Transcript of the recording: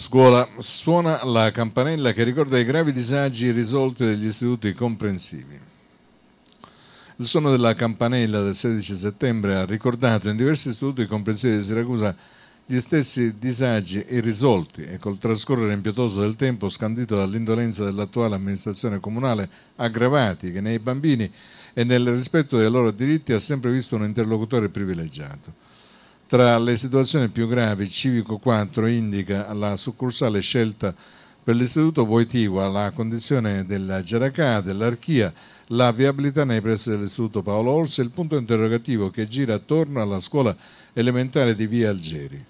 Scuola suona la campanella che ricorda i gravi disagi risolti dagli istituti comprensivi. Il suono della campanella del 16 settembre ha ricordato in diversi istituti comprensivi di Siracusa gli stessi disagi irrisolti e col trascorrere impietoso del tempo scandito dall'indolenza dell'attuale amministrazione comunale aggravati che nei bambini e nel rispetto dei loro diritti ha sempre visto un interlocutore privilegiato. Tra le situazioni più gravi, Civico 4 indica la succursale scelta per l'istituto Voitiva la condizione della Geracà, dell'Archia, la viabilità nei pressi dell'istituto Paolo Orsi e il punto interrogativo che gira attorno alla scuola elementare di Via Algeri.